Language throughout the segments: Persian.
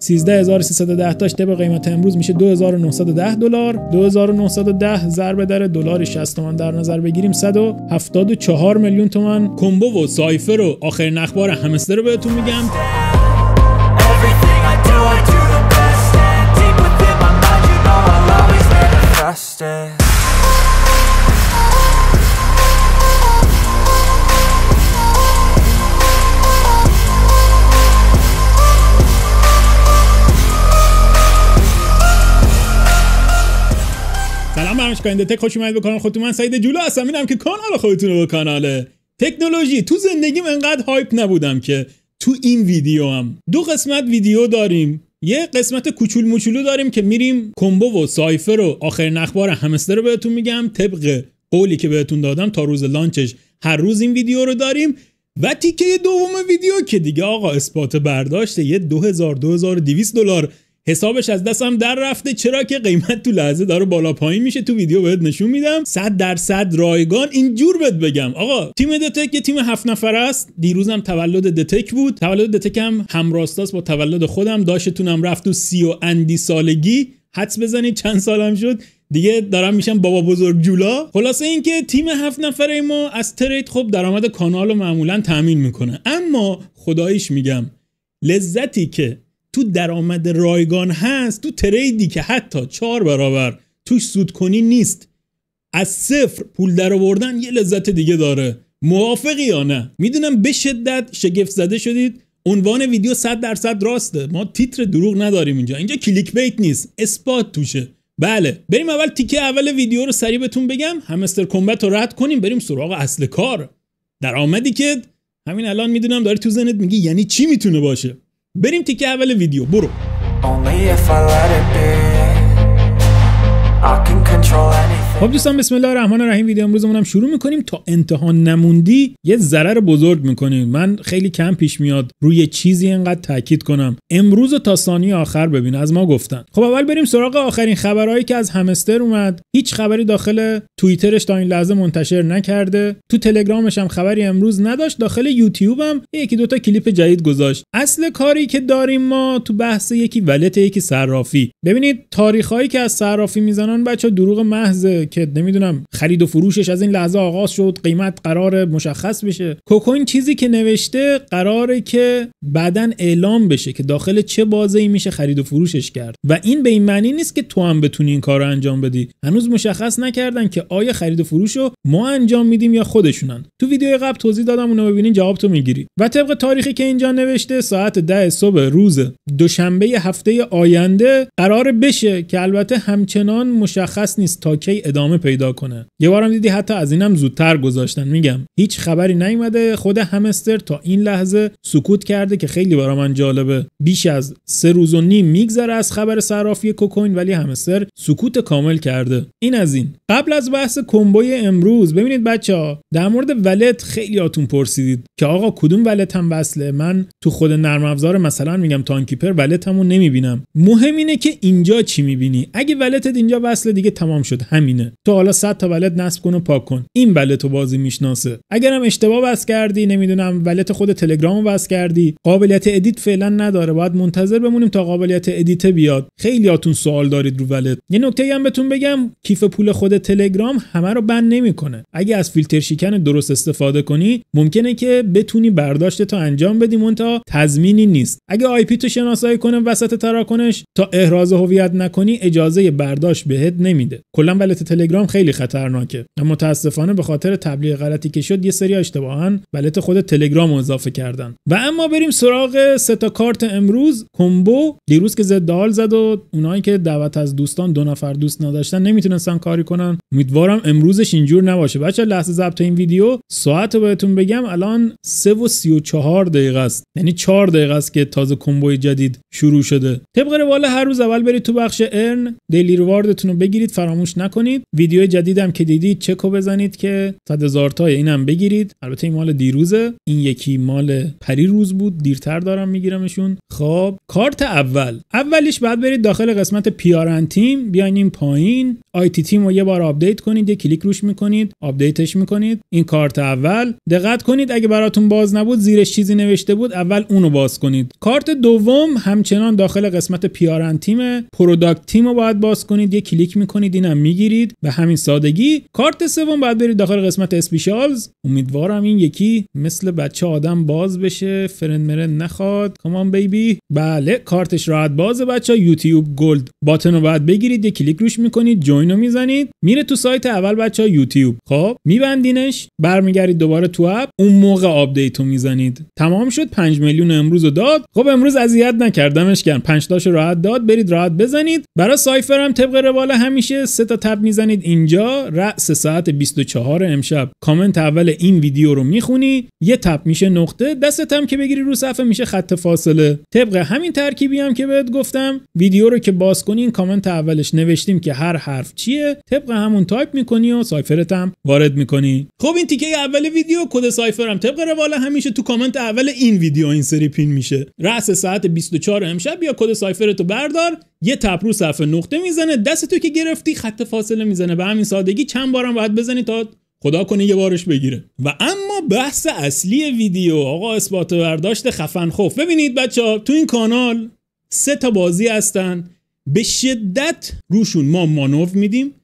13310 تاش طبق قیمت امروز میشه 2910 دلار 2910 ضرب در دلار 60 تومن در نظر بگیریم 174 میلیون تومن کمبو و سایفر و آخرین اخبار همسته رو بهتون میگم پخش کنید تک خوش اومدید به کانال خودتون من سعید جولا هستم اینم که کانال خودتون رو به کاناله تکنولوژی تو زندگیم انقدر هایپ نبودم که تو این ویدیو هم دو قسمت ویدیو داریم یه قسمت کوچول موچولو داریم که میریم کمبو و سایفر و آخرین اخبار همستر رو بهتون میگم طبق قولی که بهتون دادم تا روز لانچش هر روز این ویدیو رو داریم و تیکه دوم ویدیو که دیگه آقا اثبات برداشت یه 2000 2200 دلار حسابش از دستم در رفته چرا که قیمت تو لحظه داره بالا پایین میشه تو ویدیو بهت نشون میدم 100 درصد رایگان اینجور بهت بگم آقا تیم دتک یه تیم هفت نفر است دیروزم تولد دتک بود تولد دتک هم همراستاست با تولد خودم داشتونم رفت تو سی و اندی سالگی حدس بزنید چند سالم شد دیگه دارم میشم بابا بزرگ جولا خلاصه اینکه تیم هفت نفره ما از ترید خب درآمد کانال رو معمولا تامین میکنه اما خداییش میگم لذتی که تو درآمد رایگان هست تو تریدی که حتی چهار برابر توش سود کنی نیست از صفر پول در آوردن یه لذت دیگه داره موافقی یا نه میدونم به شدت شگفت زده شدید عنوان ویدیو 100 درصد راسته ما تیتر دروغ نداریم اینجا اینجا کلیک بیت نیست اثبات توشه بله بریم اول تیکه اول ویدیو رو سریع بهتون بگم همستر کمبت رو رد کنیم بریم سراغ اصل کار درآمدی که همین الان میدونم داری تو زنت میگی یعنی چی میتونه باشه Benim tikavelı video buru. Only if I let it be, I can control any خب دوستان بسم الله الرحمن الرحیم ویدیو امروزمون هم شروع میکنیم تا انتها نموندی یه ضرر بزرگ میکنیم من خیلی کم پیش میاد روی چیزی انقدر تاکید کنم امروز و تا ثانیه آخر ببین از ما گفتن خب اول بریم سراغ آخرین خبرهایی که از همستر اومد هیچ خبری داخل توییترش تا این لحظه منتشر نکرده تو تلگرامش هم خبری امروز نداشت داخل یوتیوب هم یکی دوتا کلیپ جدید گذاشت اصل کاری که داریم ما تو بحث یکی ولت یکی صرافی ببینید تاریخایی که از صرافی میزنن بچه دروغ محض که نمیدونم خرید و فروشش از این لحظه آغاز شد قیمت قرار مشخص بشه کوکوین چیزی که نوشته قراره که بعدا اعلام بشه که داخل چه بازه میشه خرید و فروشش کرد و این به این معنی نیست که تو هم بتونی این کار رو انجام بدی هنوز مشخص نکردن که آیا خرید و فروش رو ما انجام میدیم یا خودشونن تو ویدیو قبل توضیح دادم اونو ببینین جواب تو میگیری و طبق تاریخی که اینجا نوشته ساعت 10 صبح روز دوشنبه هفته آینده قرار بشه که البته همچنان مشخص نیست تا کی ادامه پیدا کنه یه بارم دیدی حتی از اینم زودتر گذاشتن میگم هیچ خبری نیومده خود همستر تا این لحظه سکوت کرده که خیلی برا من جالبه بیش از سه روز و نیم میگذره از خبر صرافی کوکوین ولی همستر سکوت کامل کرده این از این قبل از بحث کمبوی امروز ببینید بچه ها در مورد ولت خیلی آتون پرسیدید که آقا کدوم ولت هم وصله من تو خود نرم افزار مثلا میگم تانکیپر ولت همون نمیبینم مهم اینه که اینجا چی میبینی اگه ولتت اینجا وصله دیگه تمام شد همینه تو حالا صد تا ولت نصب کن و پاک کن این ولت تو بازی میشناسه اگرم اشتباه بس کردی نمیدونم ولت خود تلگرام بس کردی قابلیت ادیت فعلا نداره باید منتظر بمونیم تا قابلیت ادیت بیاد خیلیاتون سوال دارید رو ولت یه نکته هم بهتون بگم کیف پول خود تلگرام همه رو بند نمیکنه اگه از فیلتر شکن درست استفاده کنی ممکنه که بتونی برداشت تا انجام بدی تا تضمینی نیست اگه آی پی تو شناسایی کنه وسط تراکنش تا احراز هویت نکنی اجازه برداشت بهت نمیده کلا ولت تلگرام خیلی خطرناکه متاسفانه به خاطر تبلیغ غلطی که شد یه سری اشتباهن بلت خود تلگرام اضافه کردن و اما بریم سراغ سه تا کارت امروز کمبو دیروز که زد دال زد و اونایی که دعوت از دوستان دو نفر دوست نداشتن نمیتونستن کاری کنن امیدوارم امروزش اینجور نباشه بچه لحظه ضبط این ویدیو ساعت رو بهتون بگم الان 3 و 34 دقیقه است یعنی 4 دقیقه است که تازه کمبوی جدید شروع شده طبق روال هر روز اول برید تو بخش ارن دیلی رواردتون رو بگیرید فراموش نکنید ویدیو جدیدم که دیدید چکو بزنید که صد هزار تای اینم بگیرید البته این مال دیروزه این یکی مال پری روز بود دیرتر دارم میگیرمشون خب کارت اول اولیش بعد برید داخل قسمت پیارن تیم بیاین این پایین آی تی تیم رو یه بار آپدیت کنید یه کلیک روش میکنید آپدیتش میکنید این کارت اول دقت کنید اگه براتون باز نبود زیرش چیزی نوشته بود اول اونو باز کنید کارت دوم همچنان داخل قسمت پیارن تیم پروداکت تیم رو باید باز کنید یه کلیک میکنید اینم میگیرید به همین سادگی کارت سوم بعد برید داخل قسمت اسپیشالز امیدوارم این یکی مثل بچه آدم باز بشه فرند مره نخواد کامان بیبی بله کارتش راحت باز بچه یوتیوب گلد باتن رو باید بگیرید یه کلیک روش میکنید جوین رو میزنید میره تو سایت اول بچه یوتیوب خب میبندینش برمیگردید دوباره تو اپ اون موقع آپدیت رو میزنید تمام شد 5 میلیون امروز رو داد خب امروز اذیت نکردمش کردم 5 تاشو راحت داد برید راحت بزنید برای سایفر هم طبق روال همیشه سه تا تب بزنید اینجا رأس ساعت 24 امشب کامنت اول این ویدیو رو میخونی یه تپ میشه نقطه دستت هم که بگیری رو صفحه میشه خط فاصله طبق همین ترکیبی هم که بهت گفتم ویدیو رو که باز کنی این کامنت اولش نوشتیم که هر حرف چیه طبق همون تایپ میکنی و سایفرت هم وارد میکنی خب این تیکه اول ویدیو کد سایفرم طبق روال همیشه تو کامنت اول این ویدیو این سری پین میشه رأس ساعت 24 امشب بیا کد سایفرتو بردار یه تپ رو صفحه نقطه میزنه دست تو که گرفتی خط فاصله میزنه به همین سادگی چند بارم باید بزنی تا خدا کنه یه بارش بگیره و اما بحث اصلی ویدیو آقا اثبات برداشت خفن خوف ببینید بچه تو این کانال سه تا بازی هستن به شدت روشون ما مانو میدیم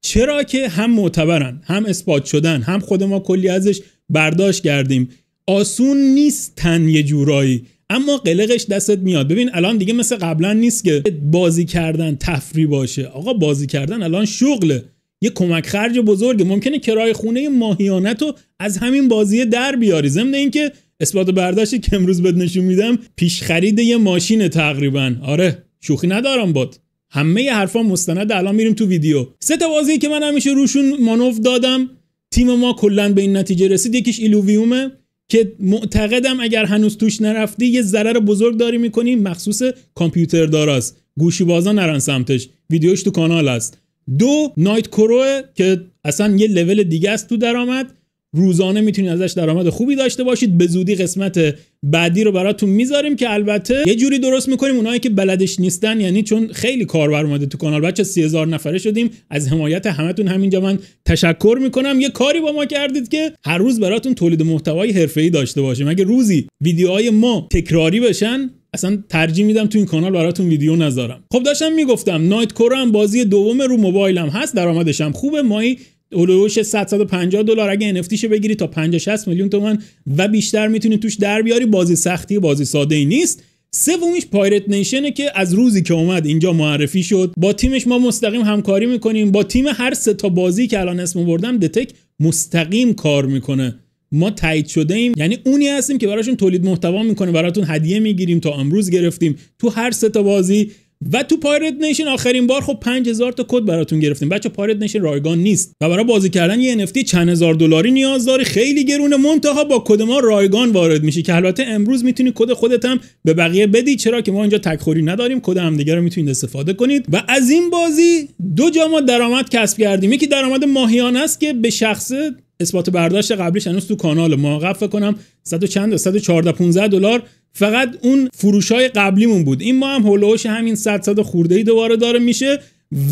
چرا که هم معتبرن هم اثبات شدن هم خود ما کلی ازش برداشت کردیم آسون نیست یه جورایی اما قلقش دستت میاد ببین الان دیگه مثل قبلا نیست که بازی کردن تفری باشه آقا بازی کردن الان شغله یه کمک خرج بزرگه ممکنه کرای خونه ماهیانت رو از همین بازی در بیاری ضمن اینکه اثبات برداشتی که امروز بد نشون میدم پیش یه ماشین تقریبا آره شوخی ندارم باد همه حرفا مستند الان میریم تو ویدیو سه تا بازی که من همیشه روشون مانوف دادم تیم ما کلا به این نتیجه رسید یکیش ایلوویومه که معتقدم اگر هنوز توش نرفتی یه ضرر بزرگ داری میکنی مخصوص کامپیوتر داراست گوشی بازا نرن سمتش ویدیوش تو کانال است دو نایت کرو که اصلا یه لول دیگه است تو درآمد روزانه میتونید ازش درآمد خوبی داشته باشید به زودی قسمت بعدی رو براتون میذاریم که البته یه جوری درست میکنیم اونایی که بلدش نیستن یعنی چون خیلی کار اومده تو کانال بچه 30000 نفره شدیم از حمایت همتون همینجا من تشکر میکنم یه کاری با ما کردید که هر روز براتون تولید محتوای حرفه‌ای داشته باشیم اگه روزی ویدیوهای ما تکراری بشن اصلا ترجیح میدم تو این کانال براتون ویدیو نذارم خب داشتم میگفتم نایت کور هم بازی دوم رو موبایلم هست درآمدش هم خوبه مایی اولوش 750 دلار اگه NFT شو بگیری تا 50 60 میلیون تومن و بیشتر میتونی توش در بیاری بازی سختی بازی ساده ای نیست سومیش پایرت نیشنه که از روزی که اومد اینجا معرفی شد با تیمش ما مستقیم همکاری میکنیم با تیم هر سه تا بازی که الان اسم بردم دتک مستقیم کار میکنه ما تایید شده ایم یعنی اونی هستیم که براشون تولید محتوا میکنه براتون هدیه میگیریم تا امروز گرفتیم تو هر سه تا بازی و تو پایرت نیشن آخرین بار خب 5000 تا کد براتون گرفتیم بچه پایرت نیشن رایگان نیست و برای بازی کردن یه NFT چند هزار دلاری نیاز داری. خیلی گرونه منتها با کد ما رایگان وارد میشی که البته امروز میتونی کد خودت هم به بقیه بدی چرا که ما اینجا تکخوری نداریم کد همدیگه رو میتونید استفاده کنید و از این بازی دو جا ما درآمد کسب کردیم یکی درآمد ماهیانه است که به شخص اثبات برداشت قبلیش هنوز تو کانال ما فکر کنم 100 چند 114 15 دلار فقط اون فروش های قبلیمون بود این ما هم هلوش همین صد صد خورده ای دوباره داره میشه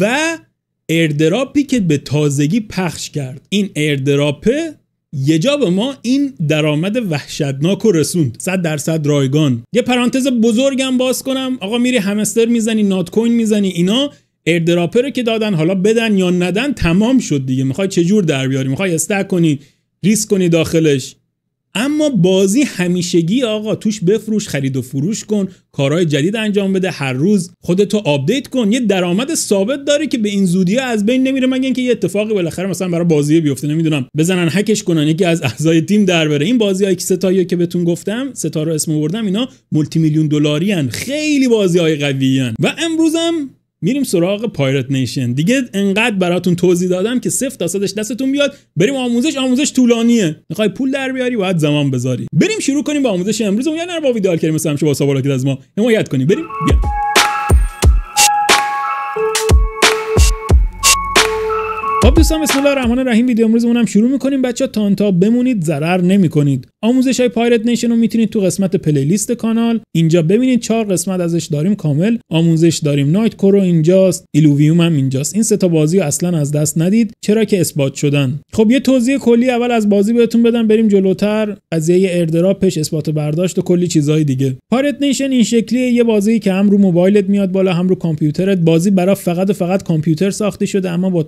و اردراپی که به تازگی پخش کرد این اردراپه یه جا به ما این درآمد وحشتناک و رسوند 100 درصد رایگان یه پرانتز بزرگم باز کنم آقا میری همستر میزنی نات کوین میزنی اینا اردراپه رو که دادن حالا بدن یا ندن تمام شد دیگه میخوای چجور جور در بیاری میخوای استک کنی ریسک کنی داخلش اما بازی همیشگی آقا توش بفروش خرید و فروش کن کارهای جدید انجام بده هر روز خودتو آپدیت کن یه درآمد ثابت داره که به این زودی از بین نمیره مگه که یه اتفاقی بالاخره مثلا برای بازی بیفته نمیدونم بزنن هکش کنن یکی از اعضای تیم در بره این بازی که ستایی که بهتون گفتم ستا رو اسم بردم اینا مولتی میلیون دلاری خیلی بازی های قوی هن. و امروزم میریم سراغ پایرت نیشن دیگه انقدر براتون توضیح دادم که صفر تا صدش دستتون بیاد بریم آموزش آموزش طولانیه میخوای پول در بیاری باید زمان بذاری بریم شروع کنیم با آموزش امروز اون یه با با ویدال کریم مثلا شما سوالاتی از ما حمایت کنیم بریم بیا دوستان بسم الله الرحمن الرحیم ویدیو امروزمون هم شروع میکنیم بچه تا تا بمونید ضرر نمیکنید آموزش های پایرت نیشن رو میتونید تو قسمت پلیلیست کانال اینجا ببینید چهار قسمت ازش داریم کامل آموزش داریم نایت کورو اینجاست ایلوویوم هم اینجاست این سه تا بازی اصلا از دست ندید چرا که اثبات شدن خب یه توضیح کلی اول از بازی بهتون بدم بریم جلوتر قضیه اردراپش اثبات برداشت و کلی چیزای دیگه پایرت نیشن این شکلیه یه بازی که هم رو موبایلت میاد بالا هم رو کامپیوترت بازی برای فقط و فقط کامپیوتر ساخته شده اما با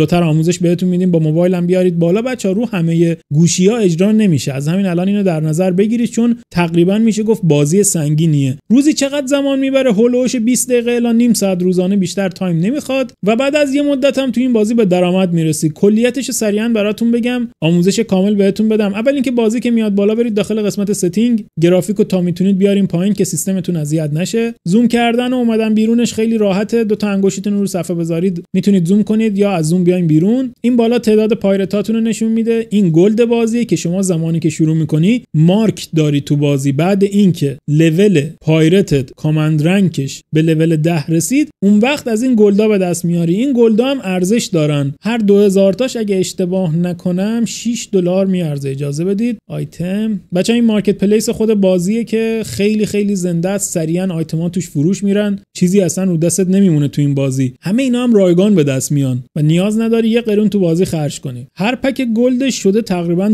جلوتر آموزش بهتون میدیم با موبایل هم بیارید بالا بچا رو همه گوشی ها اجرا نمیشه از همین الان اینو در نظر بگیرید چون تقریبا میشه گفت بازی سنگینیه روزی چقدر زمان میبره هولوش 20 دقیقه الا نیم ساعت روزانه بیشتر تایم نمیخواد و بعد از یه مدت هم تو این بازی به درآمد میرسی کلیتش سریعا براتون بگم آموزش کامل بهتون بدم اول اینکه بازی که میاد بالا برید داخل قسمت ستینگ گرافیکو تا میتونید بیارین پایین که سیستمتون اذیت نشه زوم کردن و اومدن بیرونش خیلی راحته دو تا انگشتتون رو صفحه بذارید میتونید زوم کنید یا از زوم بیایم بیرون این بالا تعداد پایرتاتون رو نشون میده این گلد بازیه که شما زمانی که شروع میکنی مارک داری تو بازی بعد اینکه لول پایرتت کامند رنکش به لول ده رسید اون وقت از این گلدا به دست میاری این گلدا هم ارزش دارن هر 2000 تاش اگه اشتباه نکنم 6 دلار میارزه اجازه بدید آیتم بچه این مارکت پلیس خود بازیه که خیلی خیلی زنده است سریعا آیتما توش فروش میرن چیزی اصلا رو دستت نمیمونه تو این بازی همه اینا هم رایگان به دست میان و نیاز نداری یه قرون تو بازی خرج کنی هر پک گلدش شده تقریبا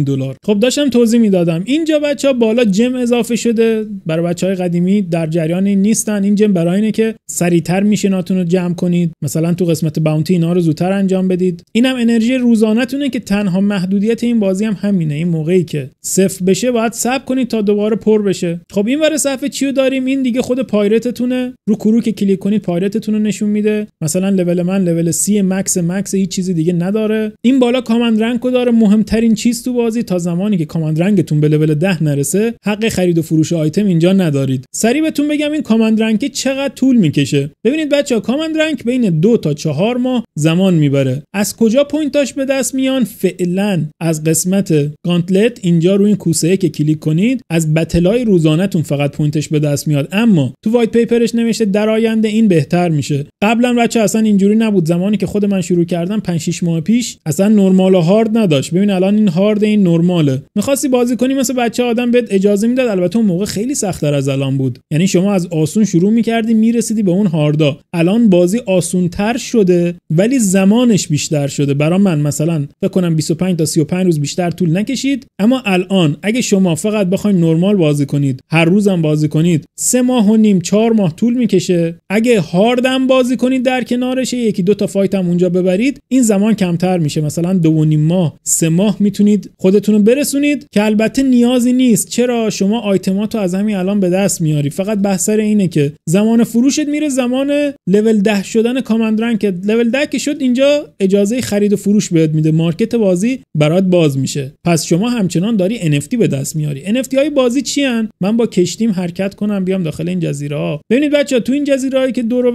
2.5 دلار خب داشتم توضیح میدادم اینجا بچه بالا جم اضافه شده برای بچه قدیمی در جریان نیستن این جم برای اینه که سریعتر میشناتون رو جمع کنید مثلا تو قسمت باونتی اینا رو زودتر انجام بدید اینم انرژی روزانهتونه که تنها محدودیت این بازی هم همینه این موقعی که صفر بشه باید صبر کنید تا دوباره پر بشه خب این ور صفحه چیو داریم این دیگه خود پایرتتونه رو کرو که کلیک کنید پایرتتون رو نشون میده مثلا لول من لول سی مکس مکس هیچ چیزی دیگه نداره این بالا کامند رنگ داره مهمترین چیز تو بازی تا زمانی که کامند رنگتون به لول 10 نرسه حق خرید و فروش آیتم اینجا ندارید سری بهتون بگم این کامند رنگ چقدر طول میکشه ببینید بچه کامند رنگ بین دو تا چهار ماه زمان میبره از کجا پوینتاش به دست میان فعلا از قسمت گانتلت اینجا روی این کوسه که کلیک کنید از بتلای روزانهتون فقط پوینتش به دست میاد اما تو وایت پیپرش نوشته در آینده این بهتر میشه قبلا بچه اصلا اینجوری نبود زمانی که خود من شروع کردن 5 6 ماه پیش اصلا نرمال و هارد نداشت ببین الان این هارد این نرماله میخواستی بازی کنی مثل بچه آدم بهت اجازه میداد البته اون موقع خیلی سختتر از الان بود یعنی شما از آسون شروع میکردی میرسیدی به اون هاردا الان بازی آسونتر شده ولی زمانش بیشتر شده برا من مثلا بکنم 25 تا 35 روز بیشتر طول نکشید اما الان اگه شما فقط بخواید نرمال بازی کنید هر روزم بازی کنید سه ماه و نیم چهار ماه طول میکشه اگه هاردم بازی کنید در کنارش یکی دو تا فایت هم اونجا ببرید این زمان کمتر میشه مثلا دو و نیم ماه سه ماه میتونید خودتون برسونید که البته نیازی نیست چرا شما آیتمات از همین الان به دست میاری فقط بحث اینه که زمان فروشت میره زمان لول ده شدن کامند رنک لول ده که شد اینجا اجازه خرید و فروش بهت میده مارکت بازی برات باز میشه پس شما همچنان داری NFT به دست میاری NFT های بازی چی هن؟ من با کشتیم حرکت کنم بیام داخل این جزیره ها ببینید بچه تو این جزیره هایی که دور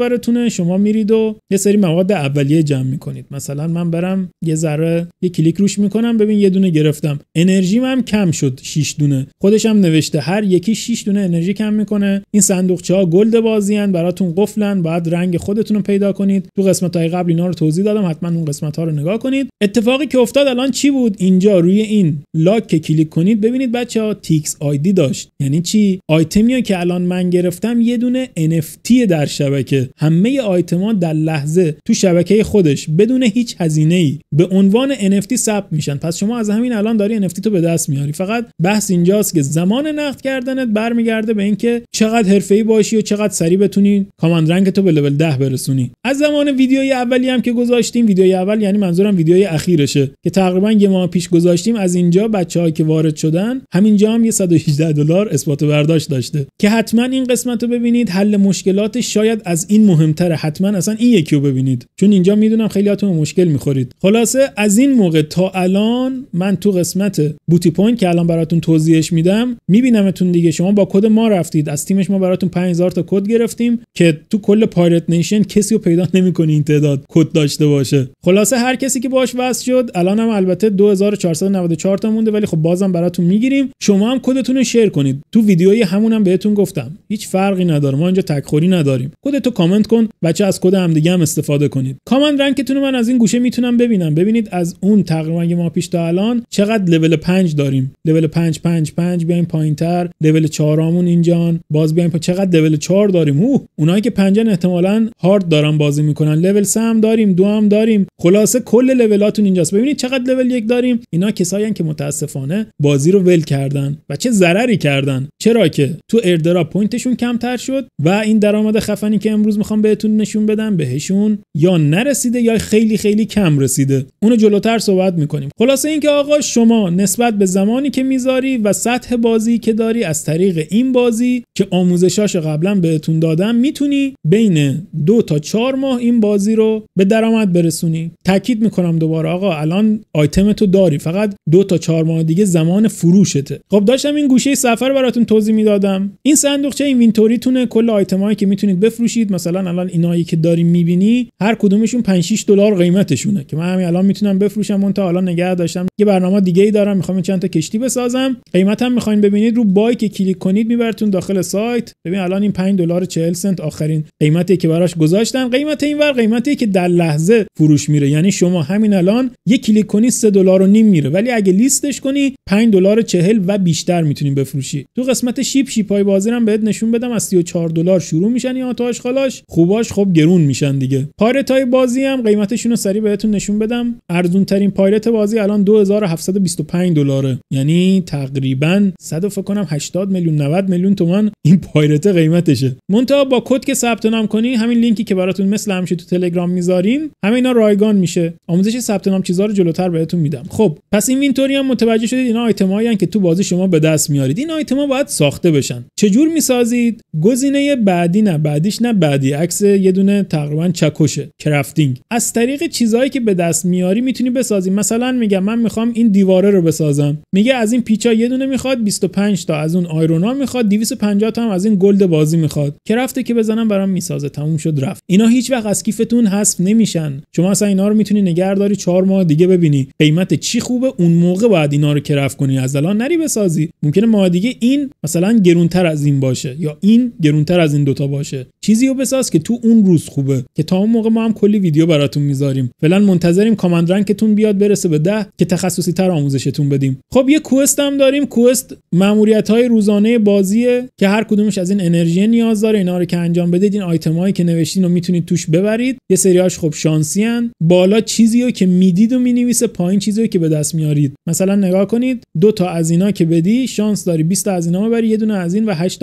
شما میرید و یه سری مواد اولیه جمع میکنید مثلا من برم یه ذره یه کلیک روش میکنم ببین یه دونه گرفتم انرژی هم کم شد 6 دونه خودش هم نوشته هر یکی 6 دونه انرژی کم میکنه این صندوقچه ها گلد ان براتون قفلن بعد رنگ خودتون رو پیدا کنید تو قسمت های قبل اینا رو توضیح دادم حتما اون قسمت ها رو نگاه کنید اتفاقی که افتاد الان چی بود اینجا روی این لاک که کلیک کنید ببینید بچه ها تیکس آیدی داشت یعنی چی آیتمی که الان من گرفتم یه دونه NFT در شبکه همه آیتما در لحظه تو شبکه خودش بدون هیچ هزینه ای به عنوان NFT ثبت میشن پس شما از همین الان داری NFT تو به دست میاری فقط بحث اینجاست که زمان نقد کردنت برمیگرده به اینکه چقدر ای باشی و چقدر سریع بتونی کاماند رنگ تو به لول 10 برسونی از زمان ویدیوی اولی هم که گذاشتیم ویدیوی اول یعنی منظورم ویدیوی اخیرشه که تقریبا یه ماه پیش گذاشتیم از اینجا بچه‌ها که وارد شدن همینجا هم یه 118 دلار اثبات برداشت داشته که حتما این قسمت رو ببینید حل مشکلات شاید از این مهمتره حتما اصلا این یکی رو ببینید چون اینجا میدونم خیلیاتون مشکل میخورید خلاصه از این موقع تا الان من تو قسمت بوتی پوینت که الان براتون توضیحش میدم میبینمتون دیگه شما با کد ما رفتید از تیمش ما براتون 5000 تا کد گرفتیم که تو کل پایرت نیشن کسی رو پیدا نمیکنی این تعداد کد داشته باشه خلاصه هر کسی که باش وصل شد الان هم البته 2494 تا مونده ولی خب بازم براتون میگیریم شما هم کدتون رو شیر کنید تو ویدیوی همون هم بهتون گفتم هیچ فرقی نداره ما اینجا تکخوری نداریم تو کامنت کن بچه از کد همدیگه هم استفاده کنید کامند رنگ رو من از این گوشه میتونم ببینم ببینید از اون تقریبا ما پیش تا الان چقدر لول 5 داریم لول 5 5 5 بیایم تر لول 4 امون اینجان باز بیایم پا چقدر لول 4 داریم اوه اونایی که 5 احتمالاً هارد دارن بازی میکنن لول 3 هم داریم دو هم داریم خلاصه کل لولاتون اینجاست ببینید چقدر لول یک داریم اینا کسایی که متاسفانه بازی رو ول کردن و چه ضرری کردن چرا که تو اردرا پوینتشون کمتر شد و این درآمد خفنی که امروز میخوام بهتون نشون بدم بهشون یا نرسیده یا خیلی خیلی کم رسیده اونو جلوتر صحبت میکنیم خلاصه اینکه آقا شما نسبت به زمانی که میذاری و سطح بازی که داری از طریق این بازی که آموزشاش قبلا بهتون دادم میتونی بین دو تا چهار ماه این بازی رو به درآمد برسونی تاکید میکنم دوباره آقا الان آیتم تو داری فقط دو تا چهار ماه دیگه زمان فروشته خب داشتم این گوشه سفر براتون توضیح میدادم این صندوقچه اینوینتوری تونه کل آیتمایی که میتونید بفروشید مثلا الان اینایی که داری میبینی هر کدومشون 5 6 دلار قیمتشونه که من همین الان میتونم بفروشم اون تا الان نگه داشتم یه برنامه دیگه ای دارم میخوام چند تا کشتی بسازم قیمت هم میخواین ببینید رو بای که کلیک کنید میبرتون داخل سایت ببین الان این 5 دلار 40 سنت آخرین قیمتی که براش گذاشتم قیمت این ور قیمتی که در لحظه فروش میره یعنی شما همین الان یه کلیک کنی 3 دلار و نیم میره ولی اگه لیستش کنی 5 دلار 40 و بیشتر میتونی بفروشی تو قسمت شیپ شیپای بازی هم بهت نشون بدم از 34 دلار شروع میشن یا تاش خوباش خب گرون میشن دیگه پارتای بازی هم قیمتشون رو سریع بهتون نشون بدم ارزون ترین پایلت بازی الان 2725 دلاره یعنی تقریبا 100 فکر کنم 80 میلیون 90 میلیون تومان این پایلت قیمتشه منتها با کد که ثبت نام کنی همین لینکی که براتون مثل همیشه تو تلگرام میذاریم همینا رایگان میشه آموزش ثبت نام چیزا رو جلوتر بهتون میدم خب پس این وینتوری هم متوجه شدید اینا آیتمایی که تو بازی شما به دست میارید این آیتما باید ساخته بشن چجور میسازید گزینه بعدی نه بعدیش نه بعدی عکس یه دونه تقریبا چکشه کرافتینگ از طریق چیزهایی که به دست میاری میتونی بسازی مثلا میگم من میخوام این دیواره رو بسازم میگه از این پیچا یه دونه میخواد 25 تا از اون آیرونا میخواد 250 تا هم از این گلد بازی میخواد کرافته که بزنم برام میسازه تموم شد رفت اینا هیچ وقت از کیفتون حذف نمیشن شما اصلا اینا رو میتونی نگهداری 4 ماه دیگه ببینی قیمت چی خوبه اون موقع باید اینا رو کرافت کنی از الان نری بسازی ممکنه ماه دیگه این مثلا گرونتر از این باشه یا این گرونتر از این دوتا باشه چیزی رو بساز که تو اون روز خوبه که تا اون موقع ما هم کلی ویدیو براتون میذاریم فعلا منتظریم کامند رنکتون بیاد برسه به ده که تخصصی تر آموزشتون بدیم خب یه کوست هم داریم کوست ماموریت های روزانه بازیه که هر کدومش از این انرژی نیاز داره اینا رو که انجام بدید این که نوشتین رو میتونید توش ببرید یه سریاش خب شانسی بالا چیزی رو که میدید و مینویسه پایین چیزی که به دست میارید مثلا نگاه کنید دو تا از اینا که بدی شانس داری 20 تا از اینا ببری یه دونه از این و 8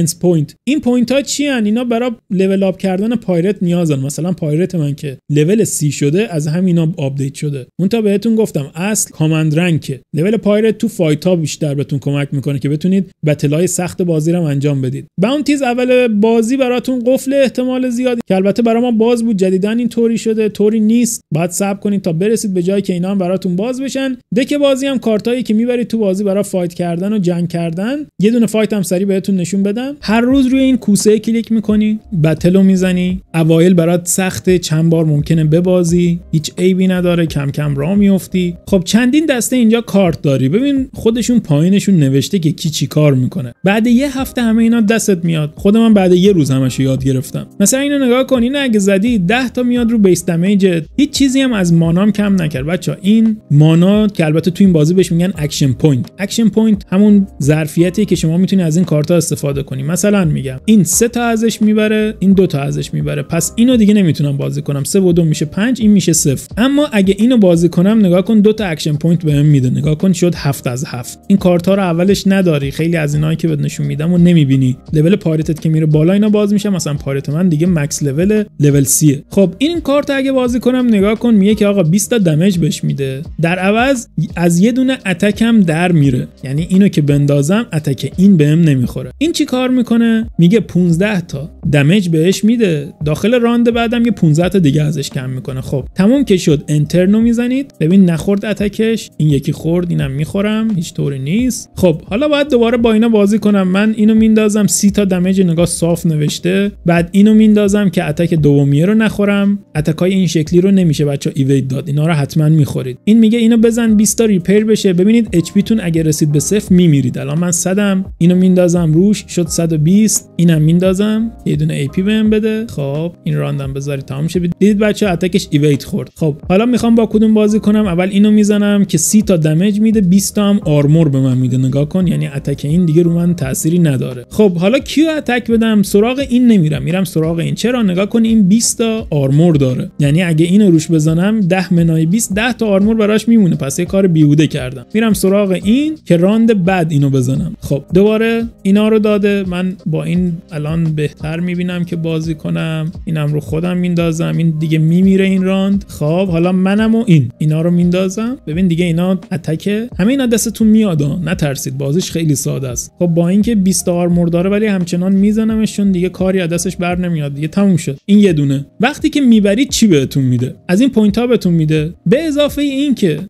اکسپریانس این پوینت ها چی هن؟ اینا برای لول آپ کردن پایرت نیازن مثلا پایرت من که لول سی شده از همینا آپدیت شده اون تا بهتون گفتم اصل کامند رنک. لول پایرت تو فایت ها بیشتر بهتون کمک میکنه که بتونید بتلای سخت بازی رو انجام بدید باونتیز اول بازی براتون قفل احتمال زیادی. که البته برای ما باز بود جدیدن این طوری شده طوری نیست بعد صبر کنید تا برسید به جایی که اینا هم براتون باز بشن دک بازی هم کارتایی که میبرید تو بازی برای فایت کردن و جنگ کردن یه دونه فایت هم سری بهتون نشون بدن هر روز روی این کوسه کلیک میکنی بتل رو میزنی اوایل برات سخته چند بار ممکنه ببازی هیچ عیبی نداره کم کم را میفتی خب چندین دسته اینجا کارت داری ببین خودشون پایینشون نوشته که کی چی کار میکنه بعد یه هفته همه اینا دستت میاد خود من بعد یه روز همشو یاد گرفتم مثلا اینو نگاه کنی اینو اگه زدی 10 تا میاد رو بیس دمیجت هیچ چیزی هم از مانام کم نکرد بچا این مانا که البته تو این بازی بهش میگن اکشن پوینت اکشن پوینت همون ظرفیتی که شما میتونی از این کارتا استفاده کنی کنیم مثلا میگم این سه تا ازش میبره این دو تا ازش میبره پس اینو دیگه نمیتونم بازی کنم سه و دو میشه 5 این میشه صفر اما اگه اینو بازی کنم نگاه کن دو تا اکشن پوینت بهم میده نگاه کن شد هفت از هفت. این کارت ها رو اولش نداری خیلی از اینایی که بهت نشون میدم و نمیبینی لول پاریتت که میره بالا اینا باز میشه مثلا پاریت من دیگه مکس لول لول سی خب این کارت اگه بازی کنم نگاه کن میگه که آقا 20 تا دمیج بهش میده در عوض از یه دونه اتکم در میره یعنی اینو که بندازم اتک این بهم نمیخوره این چی کار میکنه میگه 15 تا دمیج بهش میده داخل راند بعدم یه 15 تا دیگه ازش کم میکنه خب تموم که شد انترنو میزنید ببین نخورد اتکش این یکی خورد اینم میخورم هیچ طوری نیست خب حالا باید دوباره با اینا بازی کنم من اینو میندازم 30 تا دمج نگاه صاف نوشته بعد اینو میندازم که اتک دومیه رو نخورم اتکای این شکلی رو نمیشه بچا ایوید داد اینا رو حتما میخورید این میگه اینو بزن 20 تا ریپیر بشه ببینید اچ تون اگه رسید به صفر میمیرید الان من صدم اینو میندازم روش شد 120 اینم میندازم یه دونه ای پی بهم بده خب این راندم بذاری تمام شه دید بچه اتکش ایویت خورد خب حالا میخوام با کدوم بازی کنم اول اینو میزنم که 30 تا دمیج میده 20 تا هم آرمور به من میده نگاه کن یعنی اتک این دیگه رو من تأثیری نداره خب حالا کیو اتک بدم سراغ این نمیرم میرم سراغ این چرا نگاه کن این 20 تا آرمور داره یعنی اگه اینو روش بزنم 10 منای 20 10 تا آرمور براش میمونه پس یه کار بیهوده کردم میرم سراغ این که راند بعد اینو بزنم خب دوباره اینا رو داده من با این الان بهتر میبینم که بازی کنم اینم رو خودم میندازم این دیگه میمیره این راند خب حالا منم و این اینا رو میندازم ببین دیگه اینا اتکه همه اینا دستتون میاد نترسید بازیش خیلی ساده است خب با اینکه 20 آرمور داره ولی همچنان میزنمشون دیگه کاری از دستش بر نمیاد دیگه تموم شد این یه دونه وقتی که میبرید چی بهتون میده از این پوینت ها بهتون میده به اضافه این که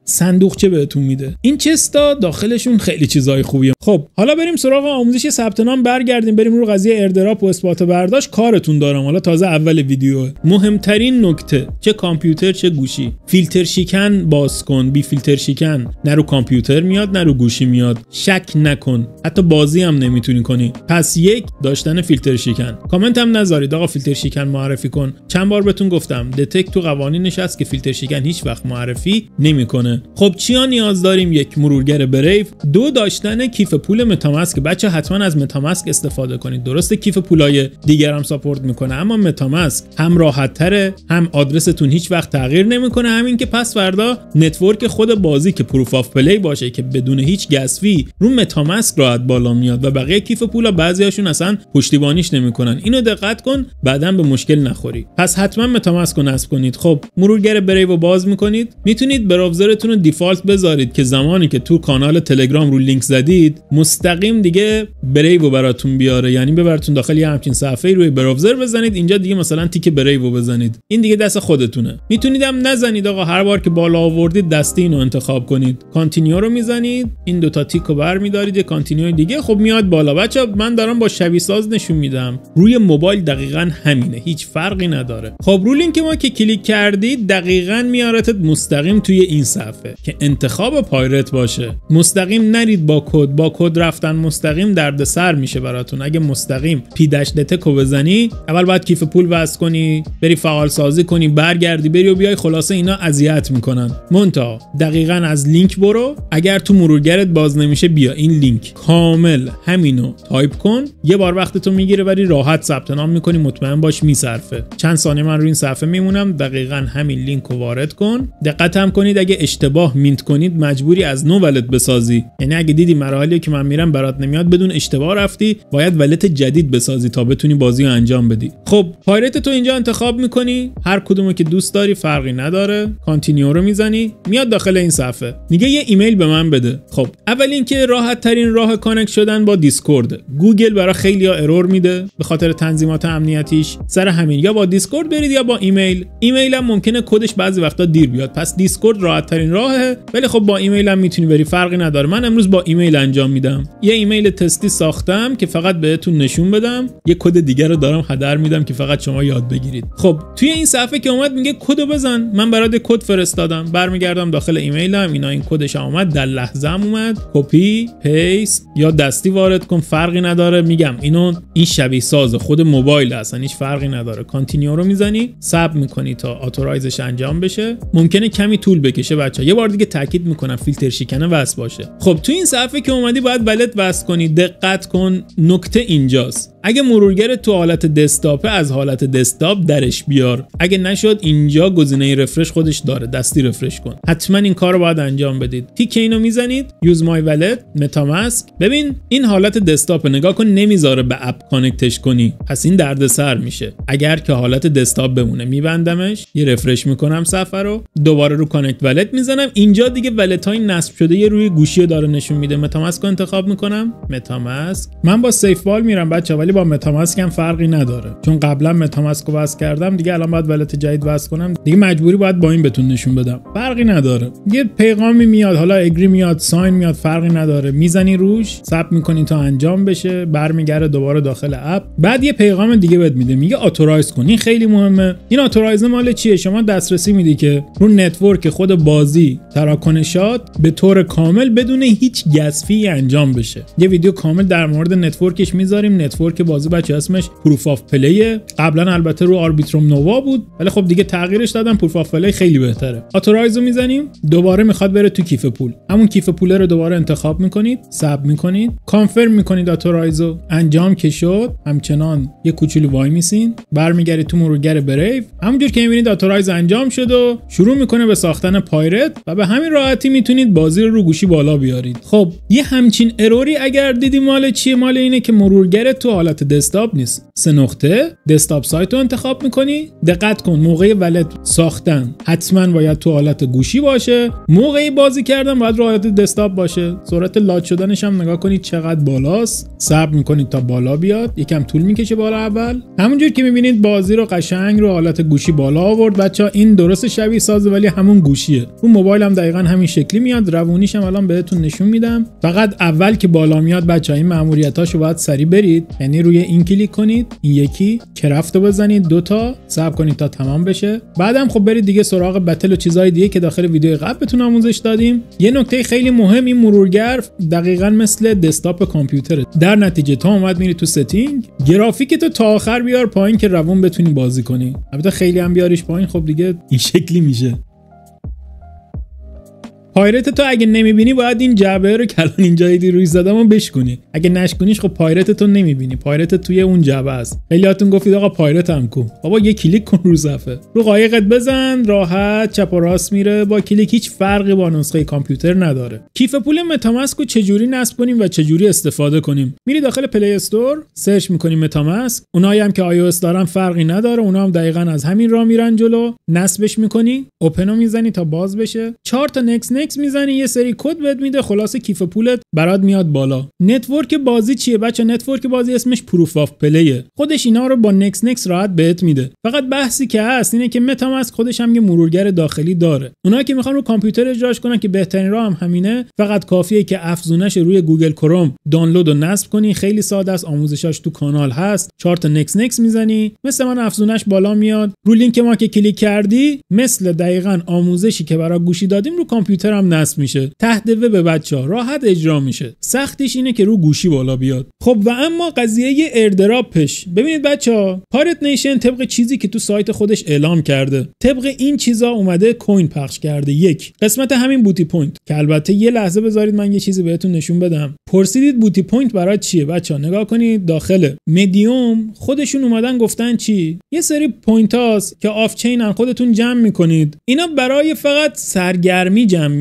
چه بهتون میده این چستا داخلشون خیلی چیزای خوبیه خب حالا بریم سراغ آموزش ثبت نام بر برگردیم بریم رو قضیه اردراپ و اثبات و برداشت کارتون دارم حالا تازه اول ویدیو مهمترین نکته چه کامپیوتر چه گوشی فیلتر شیکن باز کن بی فیلتر شیکن نه رو کامپیوتر میاد نه رو گوشی میاد شک نکن حتی بازی هم نمیتونی کنی پس یک داشتن فیلتر شیکن. کامنت هم نذارید آقا فیلتر شیکن معرفی کن چند بار بهتون گفتم دتک تو قوانینش هست که فیلتر شیکن هیچ وقت معرفی نمیکنه خب چیا نیاز داریم یک مرورگر بریو دو داشتن کیف پول متامسک بچه حتما از متامسک استفاده کنید درسته کیف پولای دیگر هم ساپورت میکنه اما متامسک هم راحت تره هم آدرستون هیچ وقت تغییر نمیکنه همین که پس فردا نتورک خود بازی که پروف آف پلی باشه که بدون هیچ گسفی رو متامسک راحت بالا میاد و بقیه کیف پولا بعضیاشون اصلا پشتیبانیش نمیکنن اینو دقت کن بعدا به مشکل نخوری پس حتما متامسک رو نصب کنید خب مرورگر بریو رو باز میکنید میتونید براوزرتون رو دیفالت بذارید که زمانی که تو کانال تلگرام رو لینک زدید مستقیم دیگه بریو براتون بیاره یعنی ببرتون داخل یه همچین صفحه روی براوزر بزنید اینجا دیگه مثلا تیک بریو بزنید این دیگه دست خودتونه میتونیدم نزنید آقا هر بار که بالا آوردید دسته اینو انتخاب کنید کانتینیو رو میزنید این دوتا تیک رو برمیدارید یه کانتینیو دیگه خب میاد بالا بچا من دارم با شبیه ساز نشون میدم روی موبایل دقیقا همینه هیچ فرقی نداره خب این که ما که کلیک کردید دقیقا میارتت مستقیم توی این صفحه که انتخاب پایرت باشه مستقیم نرید با کد با کد رفتن مستقیم دردسر میشه براتون اگه مستقیم پی دت دتکو بزنی اول باید کیف پول وصل کنی بری فعال سازی کنی برگردی بری و بیای خلاصه اینا اذیت میکنن مونتا دقیقا از لینک برو اگر تو مرورگرت باز نمیشه بیا این لینک کامل همینو تایپ کن یه بار وقت تو میگیره ولی راحت ثبت نام میکنی مطمئن باش میصرفه چند ثانیه من روی این صفحه میمونم دقیقا همین لینک رو وارد کن دقت هم کنید اگه اشتباه مینت کنید مجبوری از نو ولت بسازی یعنی اگه دیدی مراحلی که من میرم برات نمیاد بدون اشتباه رفتی باید ولت جدید بسازی تا بتونی بازی رو انجام بدی خب پایرت تو اینجا انتخاب میکنی هر کدومو که دوست داری فرقی نداره کانتینیو رو میزنی میاد داخل این صفحه میگه یه ایمیل به من بده خب اول اینکه راحت ترین راه کانکت شدن با دیسکورد گوگل برای خیلی ها ارور میده به خاطر تنظیمات امنیتیش سر همین یا با دیسکورد برید یا با ایمیل ایمیل هم ممکنه کدش بعضی وقتا دیر بیاد پس دیسکورد راحت ترین راهه ولی خب با ایمیل هم میتونی بری فرقی نداره من امروز با ایمیل انجام میدم یه ایمیل تستی ساختم که که فقط بهتون نشون بدم یه کد دیگر رو دارم هدر میدم که فقط شما یاد بگیرید خب توی این صفحه که اومد میگه کد بزن من برات کد فرستادم برمیگردم داخل ایمیلم اینا این کدش اومد در لحظه هم اومد کپی پیست یا دستی وارد کن فرقی نداره میگم اینو این شبیه ساز خود موبایل اصلا هیچ فرقی نداره کانتینیو رو میزنی ساب میکنی تا اتورایزش انجام بشه ممکنه کمی طول بکشه بچه یه بار دیگه تاکید میکنم فیلتر شکنه وصل باشه خب تو این صفحه که اومدی باید بلد وصل کنی دقت کن نکته اینجاست اگه مرورگر تو حالت دسکتاپ از حالت دسکتاپ درش بیار اگه نشد اینجا گزینه رفرش خودش داره دستی رفرش کن حتما این کار رو باید انجام بدید تیک اینو میزنید یوز مای ولت متامسک ببین این حالت دسکتاپ نگاه کن نمیذاره به اپ کانکتش کنی پس این دردسر میشه اگر که حالت دسکتاپ بمونه میبندمش یه رفرش میکنم صفحه رو دوباره رو کانکت ولت میزنم اینجا دیگه ولت های نصب شده یه روی گوشی رو داره نشون میده متامسک رو انتخاب میکنم متامسک من با سیف بال میرم بچه با متاماسک هم فرقی نداره چون قبلا متاماسک رو وصل کردم دیگه الان باید ولت جدید وصل کنم دیگه مجبوری باید با این بتون نشون بدم فرقی نداره یه پیغامی میاد حالا اگری میاد ساین میاد فرقی نداره میزنی روش ثبت میکنی تا انجام بشه برمیگرده دوباره داخل اپ بعد یه پیغام دیگه بهت میده میگه اتورایز کن این خیلی مهمه این اتورایز مال چیه شما دسترسی میدی که رو نتورک خود بازی تراکنشات به طور کامل بدون هیچ گسفی انجام بشه یه ویدیو کامل در مورد نتورکش میذاریم نتورک که بازی بچه اسمش پروف آف پلی قبلا البته رو آربیتروم نووا بود ولی خب دیگه تغییرش دادن پروف آف پلی خیلی بهتره اتورایزو میزنیم دوباره میخواد بره تو کیف پول همون کیف پول رو دوباره انتخاب میکنید ساب میکنید کانفرم میکنید اتورایزو. انجام که شد همچنان یه کوچولو وای میسین برمیگردید تو مرورگر بریو همونجور که میبینید اتورایز انجام شد و شروع میکنه به ساختن پایرت و به همین راحتی میتونید بازی رو رو گوشی بالا بیارید خب یه همچین اروری اگر دیدیم مال چیه مال اینه که مرورگر تو حالا دستاب دسکتاپ نیست سه نقطه دسکتاپ سایت رو انتخاب میکنی دقت کن موقع ولت ساختن حتما باید تو حالت گوشی باشه موقعی بازی کردن باید حالت دسکتاپ باشه سرعت لاد شدنش هم نگاه کنید چقدر بالاست صبر میکنید تا بالا بیاد یکم طول میکشه بالا اول همونجور که میبینید بازی رو قشنگ رو حالت گوشی بالا آورد بچه این درست شبیه سازه ولی همون گوشیه اون موبایل هم دقیقا همین شکلی میاد روونیش هم الان بهتون نشون میدم فقط اول که بالا میاد بچه این باید سری برید یعنی روی این کلیک کنید این یکی کرفت بزنید بزنید دوتا صبر کنید تا تمام بشه بعدم خب برید دیگه سراغ بتل و چیزهای دیگه که داخل ویدیو قبل بهتون آموزش دادیم یه نکته خیلی مهم این مرورگر دقیقا مثل دسکتاپ کامپیوتر در نتیجه تو اومد میری تو ستینگ گرافیک تو تا آخر بیار پایین که روون بتونی بازی کنی البته خیلی هم بیاریش پایین خب دیگه این شکلی میشه پایرت تو اگه نمیبینی باید این جعبه رو کلان اینجای روی زدمو بشکنی اگه نشکنیش خب پایرت تو نمیبینی پایرت توی اون جعبه است خیلیاتون گفتید آقا پایرت هم کو بابا یه کلیک کن رو زفه رو قایقت بزن راحت چپ و راست میره با کلیک هیچ فرقی با نسخه کامپیوتر نداره کیف پول متامسک رو چجوری نصب کنیم و چجوری استفاده کنیم میری داخل پلی استور سرچ میکنیم متامسک اونایی هم که iOS دارن فرقی نداره اونا هم دقیقا از همین راه میرن جلو نصبش میکنی اوپنو میزنی تا باز بشه چهار تا نکس کانکس میزنی یه سری کد بهت میده خلاصه کیف پولت برات میاد بالا نتورک بازی چیه بچه نتورک بازی اسمش پروف اف پلیه خودش اینا رو با نکس نکس راحت بهت میده فقط بحثی که هست اینه که از خودش هم یه مرورگر داخلی داره اونایی که میخوان رو کامپیوتر اجراش کنن که بهترین راه هم همینه فقط کافیه که افزونش روی گوگل کروم دانلود و نصب کنی خیلی ساده است آموزشاش تو کانال هست چارت نکس نکس میزنی مثل من افزونش بالا میاد رو لینک ما که کلیک کردی مثل دقیقا آموزشی که برای گوشی دادیم رو کامپیوتر هم نصب میشه تحت وب بچه ها راحت اجرا میشه سختیش اینه که رو گوشی بالا بیاد خب و اما قضیه پش ببینید بچه ها پارت نیشن طبق چیزی که تو سایت خودش اعلام کرده طبق این چیزا اومده کوین پخش کرده یک قسمت همین بوتی پوینت که البته یه لحظه بذارید من یه چیزی بهتون نشون بدم پرسیدید بوتی پوینت برای چیه بچه ها نگاه کنید داخله مدیوم خودشون اومدن گفتن چی یه سری پوینت که آف چینن خودتون جمع میکنید اینا برای فقط سرگرمی جمع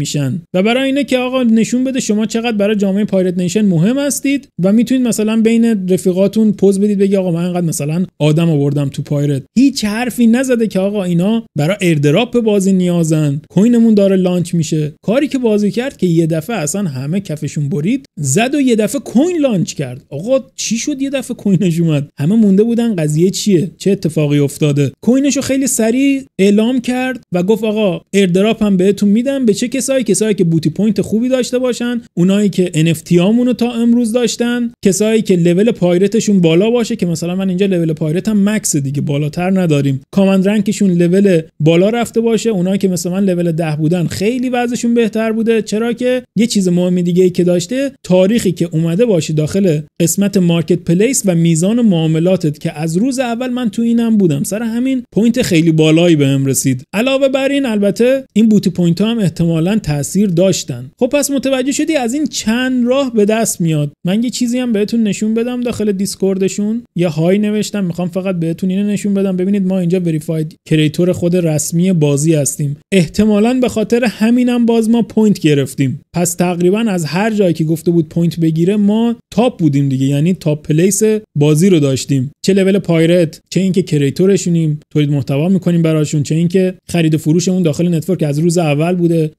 و برای اینه که آقا نشون بده شما چقدر برای جامعه پایرت نیشن مهم هستید و میتونید مثلا بین رفیقاتون پوز بدید بگی آقا من انقدر مثلا آدم آوردم تو پایرت هیچ حرفی نزده که آقا اینا برای اردراپ بازی نیازن کوینمون داره لانچ میشه کاری که بازی کرد که یه دفعه اصلا همه کفشون برید زد و یه دفعه کوین لانچ کرد آقا چی شد یه دفعه کوینش اومد همه مونده بودن قضیه چیه چه اتفاقی افتاده کوینشو خیلی سریع اعلام کرد و گفت آقا اردراپ هم بهتون میدم به چه کسایی کسایی که بوتی پوینت خوبی داشته باشن اونایی که NFT رو تا امروز داشتن کسایی که لول پایرتشون بالا باشه که مثلا من اینجا لول پایرتم مکس دیگه بالاتر نداریم کامند رنکشون لول بالا رفته باشه اونایی که مثلا من لول 10 بودن خیلی وضعشون بهتر بوده چرا که یه چیز مهم دیگه ای که داشته تاریخی که اومده باشه داخل قسمت مارکت پلیس و میزان معاملاتت که از روز اول من تو اینم بودم سر همین پوینت خیلی بالایی بهم رسید علاوه بر این البته این بوتی پوینت ها هم احتمالا بودن تاثیر داشتن خب پس متوجه شدی از این چند راه به دست میاد من یه چیزی هم بهتون نشون بدم داخل دیسکوردشون یه های نوشتم میخوام فقط بهتون اینو نشون بدم ببینید ما اینجا وریفاید کریتور خود رسمی بازی هستیم احتمالا به خاطر همینم باز ما پوینت گرفتیم پس تقریبا از هر جایی که گفته بود پوینت بگیره ما تاپ بودیم دیگه یعنی تاپ پلیس بازی رو داشتیم چه لول پایرت چه اینکه کریتورشونیم تولید محتوا میکنیم براشون چه اینکه خرید و فروشمون داخل نتورک از روز اول بوده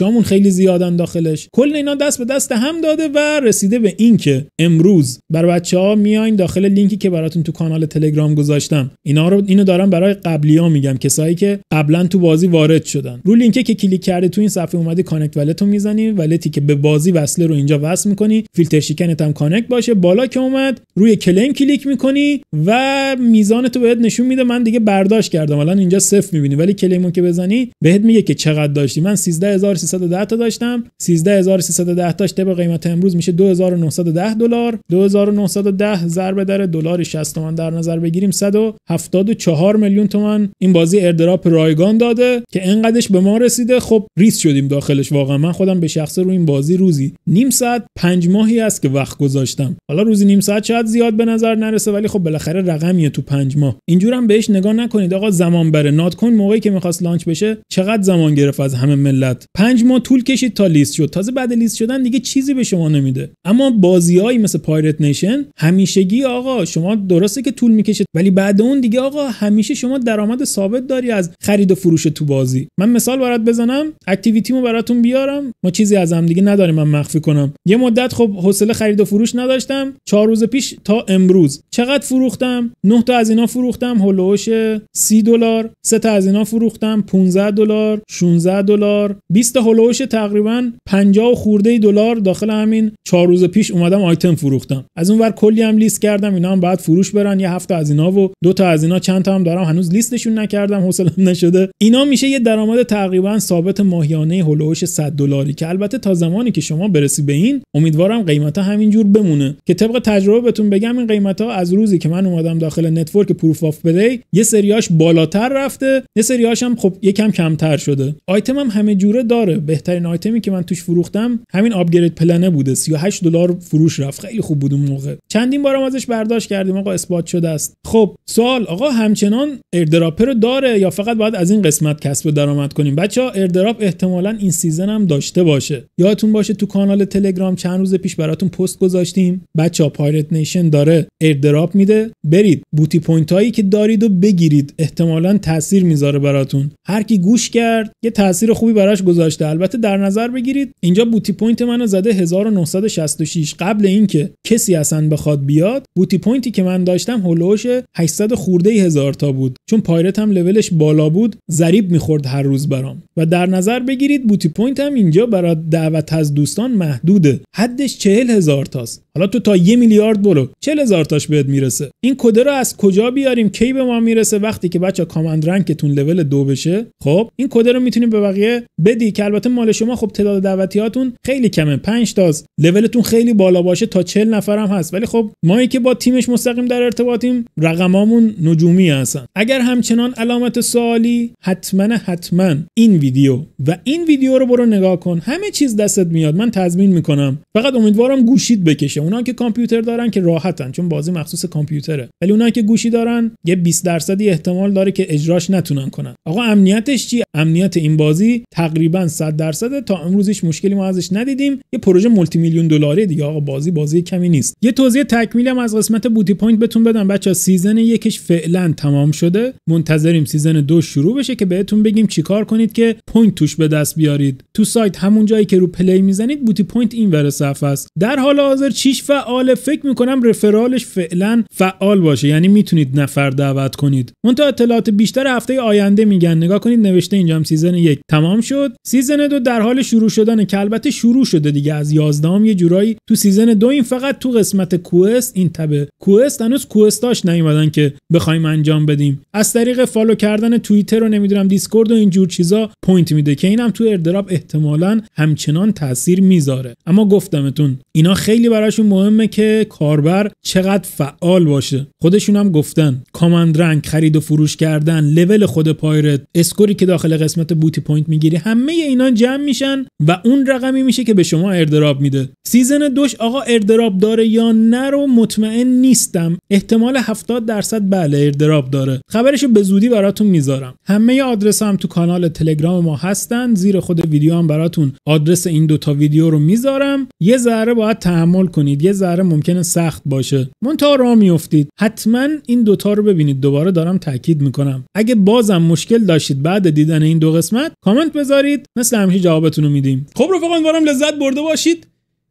هامون خیلی زیادن داخلش کل اینا دست به دست هم داده و رسیده به این که امروز بر بچه ها میاین داخل لینکی که براتون تو کانال تلگرام گذاشتم اینا رو اینو دارم برای قبلی ها میگم کسایی که قبلا تو بازی وارد شدن رو لینکه که کلیک کرده تو این صفحه اومده کانکت ولت میزنی ولتی که به بازی وصله رو اینجا وصل میکنی فیلتر شیکنت هم کانکت باشه بالا که اومد روی کلیم کلیک میکنی و میزان تو بهت نشون میده من دیگه برداشت کردم الان اینجا صفر میبینی ولی کلیمو که بزنی بهت میگه که چقدر داشتی من 13 13310 تا داشتم 13310 تاش طبق قیمت امروز میشه 2910 دلار 2910 ضرب در دلار 60 تومن در نظر بگیریم 174 میلیون تومن این بازی اردراپ رایگان داده که انقدرش به ما رسیده خب ریس شدیم داخلش واقعا من خودم به شخصه رو این بازی روزی نیم ساعت پنج ماهی است که وقت گذاشتم حالا روزی نیم ساعت شاید زیاد به نظر نرسه ولی خب بالاخره رقمیه تو پنج ماه اینجورم بهش نگاه نکنید آقا زمان بره کوین موقعی که میخواست لانچ بشه چقدر زمان گرفت از همه ملت پنج ماه طول کشید تا لیست شد تازه بعد لیست شدن دیگه چیزی به شما نمیده اما بازیهایی مثل پایرت نیشن همیشگی آقا شما درسته که طول میکشه ولی بعد اون دیگه آقا همیشه شما درآمد ثابت داری از خرید و فروش تو بازی من مثال برات بزنم اکتیویتیمو براتون بیارم ما چیزی از هم دیگه نداریم من مخفی کنم یه مدت خب حوصله خرید و فروش نداشتم چهار روز پیش تا امروز چقدر فروختم 9 تا از اینا فروختم هولوش 30 دلار سه تا از اینا فروختم 15 دلار 16 دلار 20 هولوش تقریبا 50 خورده دلار داخل همین چهار روز پیش اومدم آیتم فروختم از اون ور کلی هم لیست کردم اینا هم بعد فروش برن یه هفته از اینا و دو تا از اینا چند تا هم دارم هنوز لیستشون نکردم حوصله‌ام نشده اینا میشه یه درآمد تقریبا ثابت ماهیانه هولوش 100 دلاری که البته تا زمانی که شما برسی به این امیدوارم قیمتا همینجور بمونه که طبق تجربه بتون بگم این قیمتا از روزی که من اومدم داخل نتورک پروف اف پلی یه سریاش بالاتر رفته یه سریاش هم خب یکم کمتر شده آیتم هم همه جوره داره بهترین آیتمی که من توش فروختم همین آپگرید پلنه بوده 38 دلار فروش رفت خیلی خوب بود اون موقع چندین بارم ازش برداشت کردیم آقا اثبات شده است خب سوال آقا همچنان ایردراپ رو داره یا فقط باید از این قسمت کسب درآمد کنیم بچه ها ایردراپ احتمالا این سیزن هم داشته باشه یادتون باشه تو کانال تلگرام چند روز پیش براتون پست گذاشتیم بچه پایرت نیشن داره ایردراپ میده برید بوتی پوینت هایی که دارید و بگیرید احتمالا تاثیر میذاره براتون هر کی گوش کرد یه تاثیر خوبی براش گذاشته البته در نظر بگیرید اینجا بوتی پوینت منو زده 1966 قبل اینکه کسی اصلا بخواد بیاد بوتی پوینتی که من داشتم هولوش 800 خورده هزار تا بود چون پایرت هم لولش بالا بود ضریب میخورد هر روز برام و در نظر بگیرید بوتی پوینت هم اینجا برای دعوت از دوستان محدوده حدش 40 هزار تاست حالا تو تا یه میلیارد برو 40 هزار تاش بهت میرسه این کد رو از کجا بیاریم کی به ما میرسه وقتی که بچا کامند رنکتون لول دو بشه خب این کد رو میتونیم به بقیه بدی که البته مال شما خب تعداد دعوتیاتون خیلی کمه 5 تاست لولتون خیلی بالا باشه تا 40 نفرم هست ولی خب مایی که با تیمش مستقیم در ارتباطیم رقمامون نجومی هستن اگر همچنان علامت سوالی حتما حتما این ویدیو و این ویدیو رو برو نگاه کن همه چیز دستت میاد من تضمین میکنم فقط امیدوارم گوشید بکشه اونا که کامپیوتر دارن که راحتن چون بازی مخصوص کامپیوتره ولی اونا که گوشی دارن یه 20 درصدی احتمال داره که اجراش نتونن کنن آقا امنیتش چی امنیت این بازی تقریبا 100 درصد تا امروزش مشکلی ما ازش ندیدیم یه پروژه مولتی میلیون دلاری دیگه آقا بازی بازی کمی نیست یه توضیح تکمیلم از قسمت بوتی پوینت بهتون بدم بچه سیزن یکش فعلا تمام شده منتظریم سیزن دو شروع بشه که بهتون بگیم چیکار کنید که پوینت توش به دست بیارید تو سایت همون جایی که رو پلی میزنید بوتی پوینت این ور صف است در حال حاضر چیش فعال فکر میکنم رفرالش فعلا فعال باشه یعنی میتونید نفر دعوت کنید منتها اطلاعات بیشتر هفته آینده میگن نگاه کنید نوشته اینجا هم سیزن یک تمام شد سیزن دو در حال شروع شدن که البته شروع شده دیگه از 11 یه جورایی تو سیزن دو این فقط تو قسمت کوست این تبه کوست هنوز کوستاش نیومدن که بخوایم انجام بدیم از طریق فالو کردن توییتر رو نمیدونم دیسکورد و جور چیزا پوینت میده که اینم تو اردراب احتمالا همچنان تاثیر میذاره اما گفتمتون اینا خیلی براشون مهمه که کاربر چقدر فعال باشه خودشون هم گفتن کامند رنگ خرید و فروش کردن لول خود پایرت اسکوری که داخل قسمت بوتی پوینت میگیری همه اینا جمع میشن و اون رقمی میشه که به شما اردراب میده سیزن دوش آقا اردراب داره یا نه رو مطمئن نیستم احتمال 70 درصد بله اردراب داره خبرشو به زودی براتون میذارم همه آدرس هم تو کانال تلگرام ما هستن زیر خود ویدیو هم براتون آدرس این دوتا ویدیو رو میذارم یه ذره باید تحمل کنید یه ذره ممکنه سخت باشه منتها را میافتید حتما این دوتا رو ببینید دوباره دارم تاکید میکنم اگه بازم مشکل داشتید بعد دیدن این دو قسمت کامنت بذارید بگید مثل همیشه جوابتون رو میدیم خب رفقا امیدوارم لذت برده باشید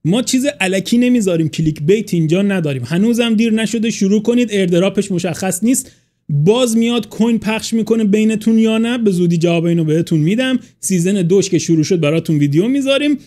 ما چیز علکی نمیذاریم کلیک بیت اینجا نداریم هنوزم دیر نشده شروع کنید اردراپش مشخص نیست باز میاد کوین پخش میکنه بینتون یا نه به زودی جواب اینو بهتون میدم سیزن دوش که شروع شد براتون ویدیو میذاریم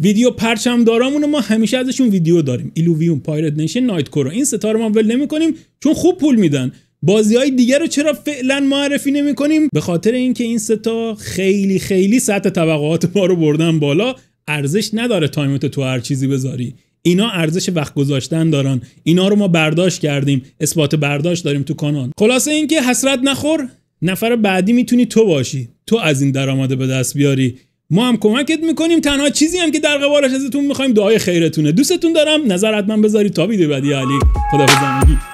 ویدیو پرچم دارامون ما همیشه ازشون ویدیو داریم ایلوویوم پایرت نیشن نایت کورو این ستاره ما ول نمیکنیم چون خوب پول میدن بازی های دیگر رو چرا فعلا معرفی نمی کنیم به خاطر اینکه این سه خیلی خیلی سطح توقعات ما رو بردن بالا ارزش نداره تایمت تو هر چیزی بذاری اینا ارزش وقت گذاشتن دارن اینا رو ما برداشت کردیم اثبات برداشت داریم تو کانال خلاصه اینکه حسرت نخور نفر بعدی میتونی تو باشی تو از این درآمد به دست بیاری ما هم کمکت میکنیم تنها چیزی هم که در قبالش ازتون میخوایم دعای خیرتونه دوستتون دارم نظر حتما بذارید تا ویدیو بعدی علی خدا